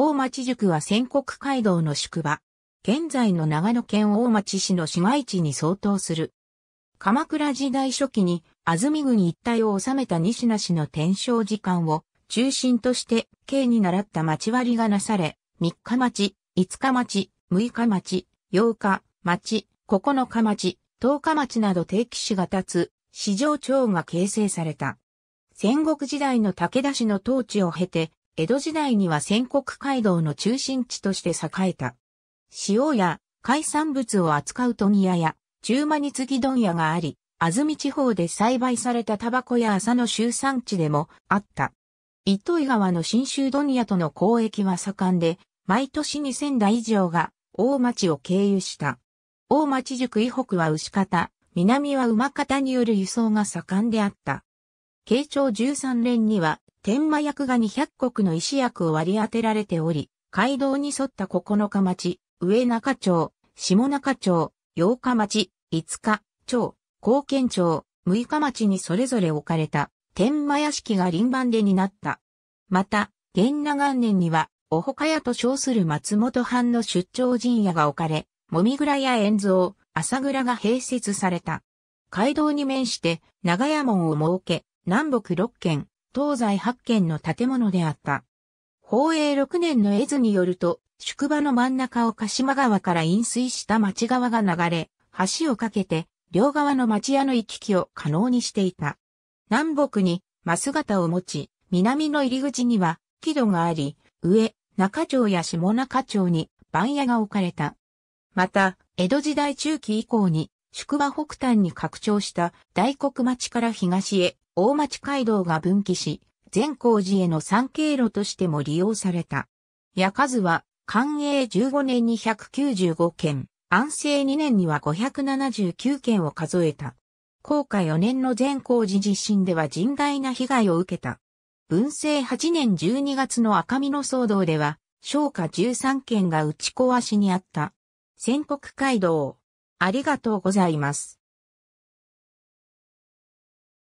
大町塾は仙国街道の宿場。現在の長野県大町市の市街地に相当する。鎌倉時代初期に安住郡一帯を治めた西名氏の天正時間を中心として刑に習った町割りがなされ、3日町、5日町、6日町、8日町、9日町、10日町など定期市が立つ市場町が形成された。戦国時代の武田氏の統治を経て、江戸時代には戦国街道の中心地として栄えた。塩や海産物を扱う問屋や中間に次問屋があり、安住地方で栽培されたタバコや麻の集産地でもあった。糸井川の新州問屋との交易は盛んで、毎年2000台以上が大町を経由した。大町塾以北は牛方、南は馬方による輸送が盛んであった。慶長13年には天満役が200国の石役を割り当てられており、街道に沿った9日町、上中町、下中町、8日町、5日町、高県町、6日町にそれぞれ置かれた天満屋敷が臨番でになった。また、元那元年には、おほかやと称する松本藩の出張陣屋が置かれ、もみ蔵や円蔵、朝倉が併設された。街道に面して、長屋門を設け、南北6県、東西発軒の建物であった。宝永6年の絵図によると、宿場の真ん中を鹿島川から飲水した町川が流れ、橋を架けて、両側の町屋の行き来を可能にしていた。南北に、真姿を持ち、南の入り口には、木戸があり、上、中町や下中町に、番屋が置かれた。また、江戸時代中期以降に、宿場北端に拡張した大黒町から東へ大町街道が分岐し、善光寺への参経路としても利用された。矢数は、寛永15年に195件、安政2年には579件を数えた。高架4年の善光寺地震では甚大な被害を受けた。文政8年12月の赤身の騒動では、商家13件が打ち壊しにあった。戦国街道。ありがとうございます。